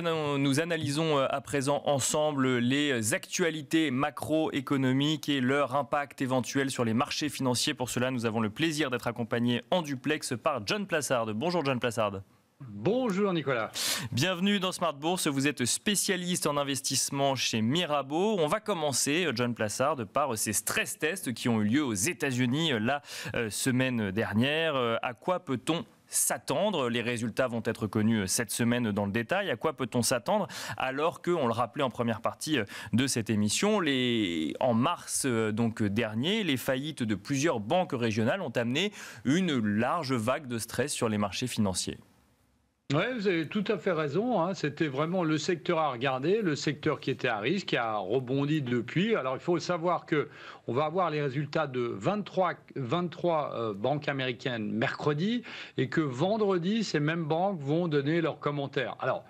nous, analysons euh, à présent ensemble les actualités macroéconomiques et leur impact éventuel sur les marchés financiers. Pour cela, nous avons le plaisir d'être accompagnés en duplex par John Plassard. Bonjour John Plassard. Bonjour Nicolas. Bienvenue dans Smart Bourse. Vous êtes spécialiste en investissement chez Mirabeau. On va commencer, euh, John Plassard, par euh, ces stress tests qui ont eu lieu aux États-Unis la semaine dernière. À quoi peut-on s'attendre Les résultats vont être connus euh, cette semaine dans le détail. À quoi peut-on s'attendre alors que, on le rappelait en première partie euh, de cette émission, en mars euh, donc dernier, les faillites de plusieurs banques régionales ont amené une large vague de stress sur les marchés financiers. Oui, vous avez tout à fait raison. Hein. C'était vraiment le secteur à regarder, le secteur qui était à risque, qui a rebondi depuis. Alors, il faut savoir que on va avoir les résultats de 23, 23 euh, banques américaines mercredi et que vendredi, ces mêmes banques vont donner leurs commentaires. Alors,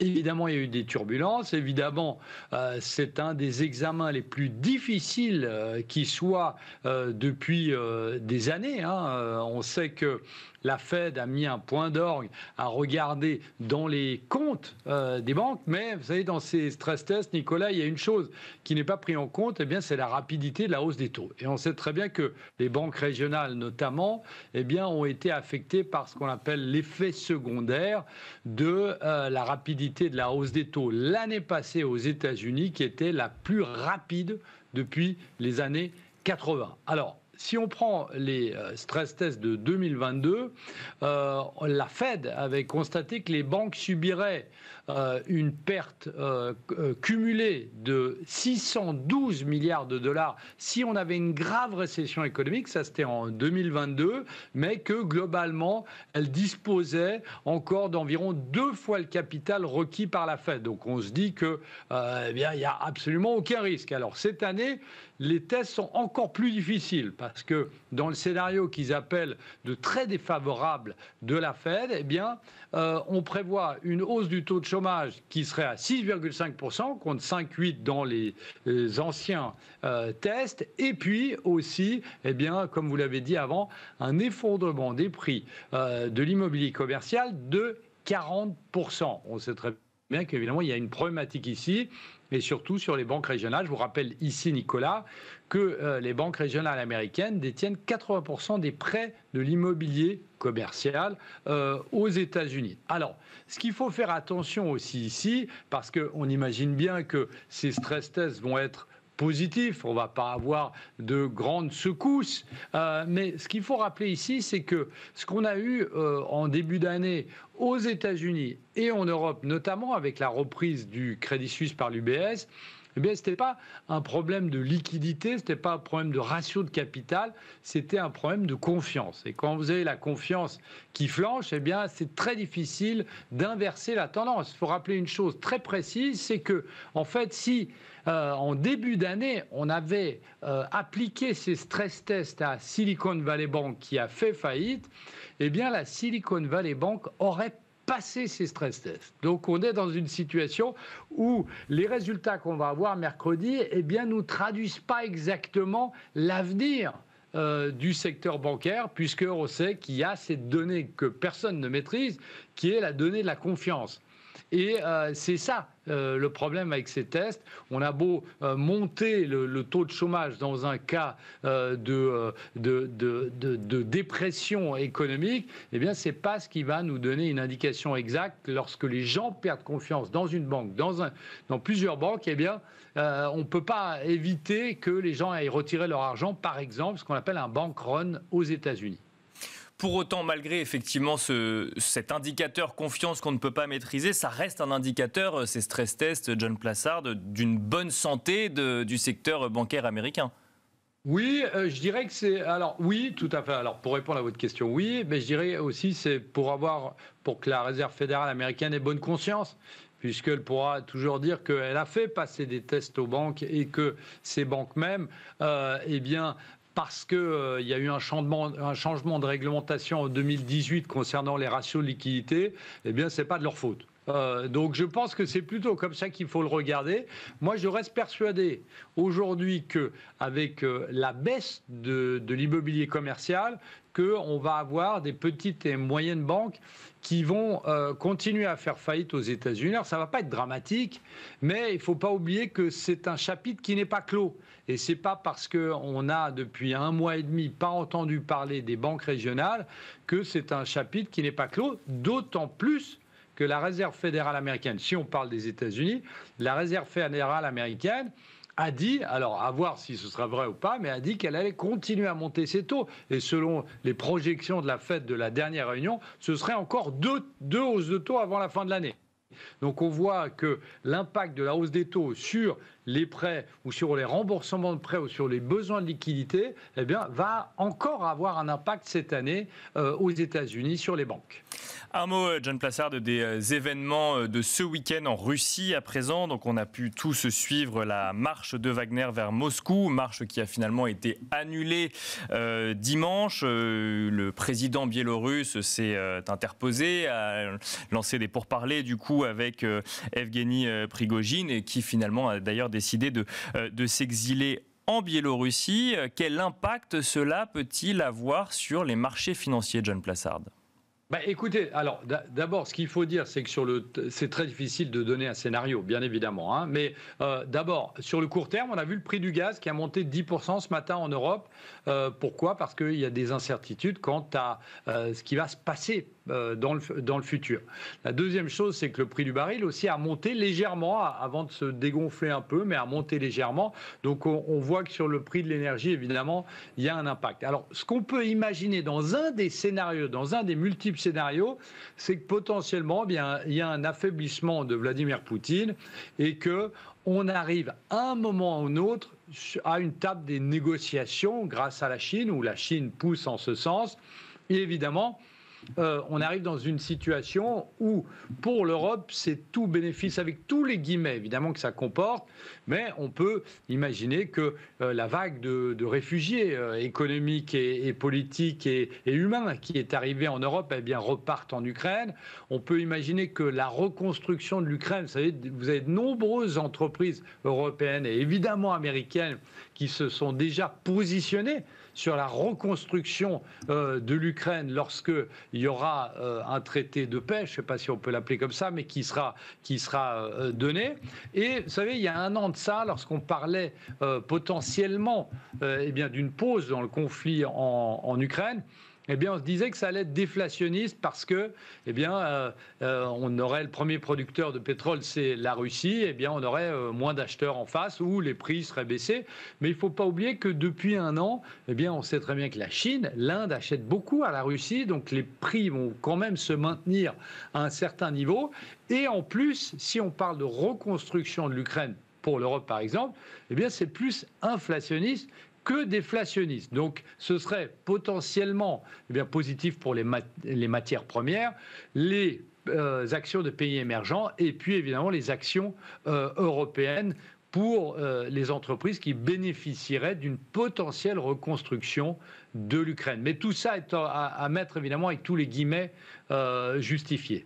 Évidemment, il y a eu des turbulences. Évidemment, euh, c'est un des examens les plus difficiles euh, qui soit depuis des années. Hein. on sait que la Fed a mis un point d'orgue à regarder gardé dans les comptes euh, des banques, mais vous savez, dans ces stress tests, Nicolas, il y a une chose qui n'est pas prise en compte, et eh bien c'est la rapidité de la hausse des taux. Et on sait très bien que les banques régionales, notamment, eh bien, ont été affectées par ce qu'on appelle l'effet secondaire de euh, la rapidité de la hausse des taux l'année passée aux États-Unis, qui était la plus rapide depuis les années 80. Alors, si on prend les euh, stress tests de 2022, euh, la Fed avait constaté que les banques subiraient euh, une perte euh, euh, cumulée de 612 milliards de dollars si on avait une grave récession économique, ça c'était en 2022, mais que globalement, elle disposait encore d'environ deux fois le capital requis par la Fed. Donc on se dit que eh bien il n'y a absolument aucun risque. Alors cette année, les tests sont encore plus difficiles parce que dans le scénario qu'ils appellent de très défavorable de la Fed, eh bien, on prévoit une hausse du taux de chômage qui serait à 6,5% contre 5,8% dans les, anciens euh, tests, et puis aussi, eh bien, comme vous l'avez dit avant, un effondrement des prix euh, de l'immobilier commercial de 40%. On sait très bien qu'évidemment, il y a une problématique ici et surtout sur les banques régionales. Je vous rappelle ici, Nicolas, que euh, les banques régionales américaines détiennent 80% des prêts de l'immobilier commercial euh, aux États-Unis. Alors, ce qu'il faut faire attention aussi ici, parce qu'on imagine bien que ces stress tests vont être positif, on va pas avoir de grandes secousses. Euh, mais ce qu'il faut rappeler ici, c'est que ce qu'on a eu euh, en début d'année aux États-Unis et en Europe, notamment avec la reprise du Crédit Suisse par l'UBS, eh bien, ce n'était pas un problème de liquidité, ce n'était pas un problème de ratio de capital, c'était un problème de confiance. Et quand vous avez la confiance qui flanche, eh bien, c'est très difficile d'inverser la tendance. Il faut rappeler une chose très précise, c'est que, en fait, si euh, en début d'année, on avait euh, appliqué ces stress tests à Silicon Valley Bank qui a fait faillite, eh bien, la Silicon Valley Bank aurait passer ces stress tests. Donc on est dans une situation où les résultats qu'on va avoir mercredi eh bien, nous traduisent pas exactement l'avenir. Euh, du secteur bancaire, puisque on sait qu'il y a ces données que personne ne maîtrise, qui est la donnée de la confiance. Et euh, c'est ça euh, le problème avec ces tests. On a beau euh, monter le, taux de chômage dans un cas de dépression économique, eh bien, c'est pas ce qui va nous donner une indication exacte lorsque les gens perdent confiance dans une banque, dans, plusieurs banques. Eh bien, on ne peut pas éviter que les gens aillent retirer leur argent, par exemple, ce qu'on appelle un bank run aux États-Unis. Pour autant, malgré effectivement cet indicateur confiance qu'on ne peut pas maîtriser, ça reste un indicateur, euh, ces stress tests, John Plassard, d'une bonne santé du secteur bancaire américain. Oui, euh, je dirais que c'est. Alors, oui, tout à fait. Alors, pour répondre à votre question, oui, mais je dirais aussi c'est pour avoir, pour que la réserve fédérale américaine ait bonne conscience puisqu'elle pourra toujours dire qu'elle a fait passer des tests aux banques et que ces banques mêmes, euh, eh bien, parce qu'il euh, y a eu un changement, un changement de réglementation en 2018 concernant les ratios de liquidité, eh bien, ce n'est pas de leur faute. Euh, donc je pense que c'est plutôt comme ça qu'il faut le regarder. Moi, je reste persuadé aujourd'hui que avec euh, la baisse de, l'immobilier commercial, qu'on va avoir des petites et moyennes banques qui vont euh, continuer à faire faillite aux États-Unis. Alors ça va pas être dramatique, mais il faut pas oublier que c'est un chapitre qui n'est pas clos. Et c'est pas parce qu'on on a depuis un mois et demi pas entendu parler des banques régionales que c'est un chapitre qui n'est pas clos. D'autant plus que la Réserve fédérale américaine, si on parle des États-Unis, la Réserve fédérale américaine a dit, alors à voir si ce sera vrai ou pas, mais a dit qu'elle allait continuer à monter ses taux. Et selon les projections de la fête de la dernière réunion, ce serait encore deux, deux hausses de taux avant la fin de l'année. Donc on voit que l'impact de la hausse des taux sur les prêts ou sur les remboursements de prêts ou sur les besoins de liquidité, eh bien, va encore avoir un impact cette année euh, aux États-Unis sur les banques. Un mot, euh, John Plassard, des euh, événements de ce week-end en Russie à présent. Donc, on a pu tous suivre la marche de Wagner vers Moscou, marche qui a finalement été annulée dimanche. le président biélorusse s'est interposé, a lancé des pourparlers du coup avec Evgeny Prigogine et qui finalement a d'ailleurs décidé de, euh, de s'exiler en Biélorussie. Quel impact cela peut-il avoir sur les marchés financiers, John Plassard bah écoutez, alors d'abord, ce qu'il faut dire, c'est que sur le, c'est très difficile de donner un scénario, bien évidemment. Hein. mais euh, d'abord, sur le court terme, on a vu le prix du gaz qui a monté 10% ce matin en Europe. Euh, pourquoi Parce qu'il y a des incertitudes quant à ce qui va se passer euh, dans le, dans le futur. La deuxième chose, c'est que le prix du baril aussi a monté légèrement avant de se dégonfler un peu, mais a monté légèrement. Donc on, voit que sur le prix de l'énergie, évidemment, il y a un impact. Alors ce qu'on peut imaginer dans un des scénarios, dans un des multiples scénarios, c'est que potentiellement, eh bien, il y a un affaiblissement de Vladimir Poutine et que on arrive à un moment ou un autre à une table des négociations grâce à la Chine, où la Chine pousse en ce sens. Et évidemment, euh, on arrive dans une situation où, pour l'Europe, c'est tout bénéfice avec tous les guillemets évidemment que ça comporte, mais on peut imaginer que euh, la vague de, réfugiés euh, économiques et, politiques et, humains qui est arrivée en Europe, et eh bien, reparte en Ukraine. On peut imaginer que la reconstruction de l'Ukraine, vous savez, vous avez de nombreuses entreprises européennes et évidemment américaines qui se sont déjà positionnées sur la reconstruction euh, de l'Ukraine lorsque il y aura un traité de paix, je ne sais pas si on peut l'appeler comme ça, mais qui sera, qui sera donné. Et vous savez, il y a un an de ça lorsqu'on parlait euh, potentiellement euh, eh bien, d'une pause dans le conflit en, Ukraine eh bien, on se disait que ça allait être déflationniste parce que, eh bien, euh, on aurait le premier producteur de pétrole, c'est la Russie, eh bien, on aurait moins d'acheteurs en face ou les prix seraient baissés. Mais il ne faut pas oublier que depuis un an, eh bien, on sait très bien que la Chine, l'Inde achète beaucoup à la Russie, donc les prix vont quand même se maintenir à un certain niveau. Et en plus, si on parle de reconstruction de l'Ukraine pour l'Europe par exemple, eh bien c'est plus inflationniste que déflationniste. Donc ce serait potentiellement eh bien, positif pour les, matières premières, les euh, actions de pays émergents et puis évidemment les actions euh, européennes pour euh, les entreprises qui bénéficieraient d'une potentielle reconstruction de l'Ukraine. Mais tout ça est à, à, mettre évidemment avec tous les guillemets justifiés.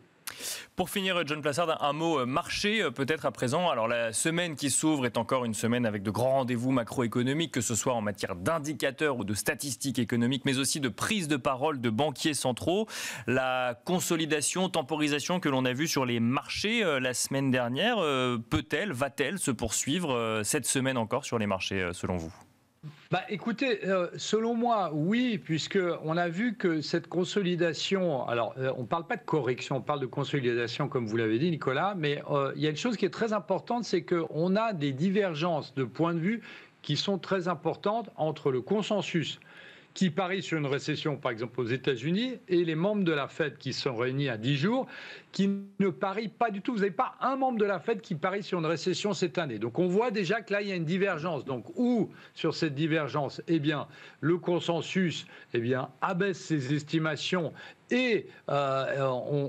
Pour finir, euh, John Plassard, un mot euh, marché euh, peut-être à présent. Alors la semaine qui s'ouvre est encore une semaine avec de grands rendez-vous macroéconomiques, que ce soit en matière d'indicateurs ou de statistiques économiques, mais aussi de prise de parole de banquiers centraux. La consolidation, temporisation que l'on a vue sur les marchés la semaine dernière, peut-elle, va-t-elle se poursuivre cette semaine encore sur les marchés selon vous bah, Écoutez, euh, selon moi, oui, puisque on a vu que cette consolidation, alors euh, on ne parle pas de correction, on parle de consolidation comme vous l'avez dit Nicolas, mais euh, il y a une chose qui est très importante, c'est qu'on a des divergences de points de vue qui sont très importantes entre le consensus qui parient sur une récession, par exemple aux États-Unis, et les membres de la Fed qui sont réunis à 10 jours, qui ne parient pas du tout. Vous n'avez pas un membre de la Fed qui parie sur une récession cette année. Donc on voit déjà que là, il y a une divergence. Donc où, sur cette divergence, eh bien, le consensus eh bien, abaisse ses estimations et euh,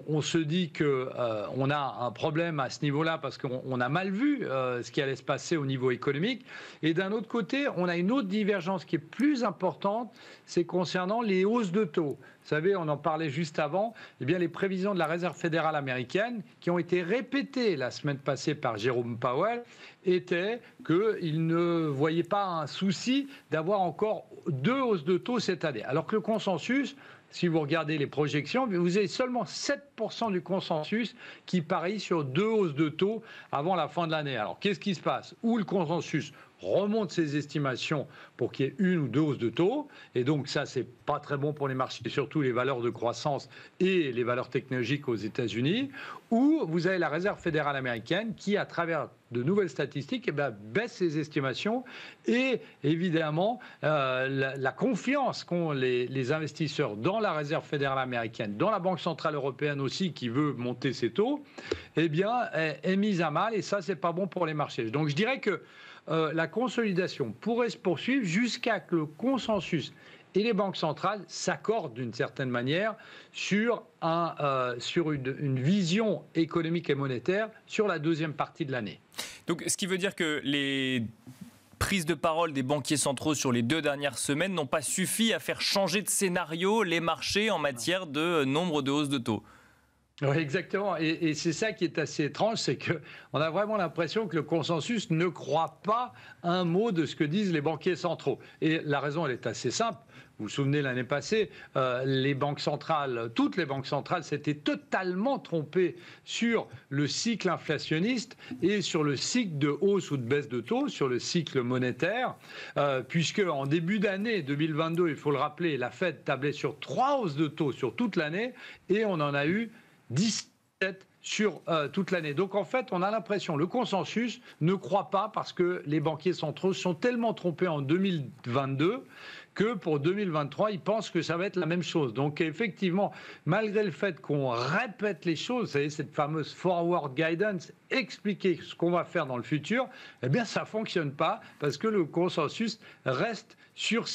on, se dit qu'on euh, a un problème à ce niveau-là parce qu'on a mal vu euh, ce qui allait se passer au niveau économique. Et d'un autre côté, on a une autre divergence qui est plus importante, c'est concernant les hausses de taux. Vous savez, on en parlait juste avant. Eh bien, les prévisions de la Réserve fédérale américaine, qui ont été répétées la semaine passée par Jérôme Powell, étaient qu'il ne voyait pas un souci d'avoir encore deux hausses de taux cette année. Alors que le consensus si vous regardez les projections, vous avez seulement 7% du consensus qui parie sur deux hausses de taux avant la fin de l'année. Alors, qu'est-ce qui se passe Ou le consensus remonte ses estimations pour qu'il y ait une ou deux hausses de taux. Et donc ça, c'est pas très bon pour les marchés, surtout les valeurs de croissance et les valeurs technologiques aux États-Unis. Ou vous avez la Réserve fédérale américaine qui, à travers de nouvelles statistiques, eh ben, baisse ses estimations et évidemment euh, la, confiance qu'ont les, investisseurs dans la Réserve fédérale américaine, dans la Banque centrale européenne aussi qui veut monter ses taux, eh bien est mise à mal et ça c'est pas bon pour les marchés. Donc je dirais que euh, la consolidation pourrait se poursuivre jusqu'à ce que le consensus et les banques centrales s'accordent d'une certaine manière euh, sur, une, une vision économique et monétaire sur la deuxième partie de l'année. Donc ce qui veut dire que les prises de parole des banquiers centraux sur les deux dernières semaines n'ont pas suffi à faire changer de scénario les marchés en matière de nombre de hausses de taux exactement. Et, c'est ça qui est assez étrange, c'est que on a vraiment l'impression que le consensus ne croit pas un mot de ce que disent les banquiers centraux. Et la raison, elle est assez simple. Vous vous souvenez l'année passée, euh, les banques centrales, toutes les banques centrales s'étaient totalement trompées sur le cycle inflationniste et sur le cycle de hausse ou de baisse de taux, sur le cycle monétaire, euh, puisque en début d'année 2022, il faut le rappeler, la Fed tablait sur trois hausses de taux sur toute l'année et on en a eu 17 sur euh, toute l'année. Donc en fait, on a l'impression, le consensus ne croit pas parce que les banquiers centraux sont tellement trompés en 2022 que pour 2023, ils pensent que ça va être la même chose. Donc effectivement, malgré le fait qu'on répète les choses, vous cette fameuse forward guidance, expliquer ce qu'on va faire dans le futur, eh bien ça fonctionne pas parce que le consensus reste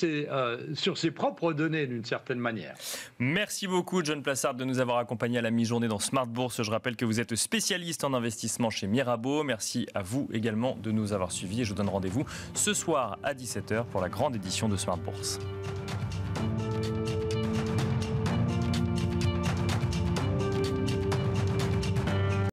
euh, sur ses, propres données d'une certaine manière. Merci beaucoup, John Plassard, de nous avoir accompagnés à la mi-journée dans Smart Bourse. Je rappelle que vous êtes spécialiste en investissement chez Mirabeau. Merci à vous également de nous avoir suivis et je vous donne rendez-vous ce soir à 17h pour la grande édition de Smart Bourse.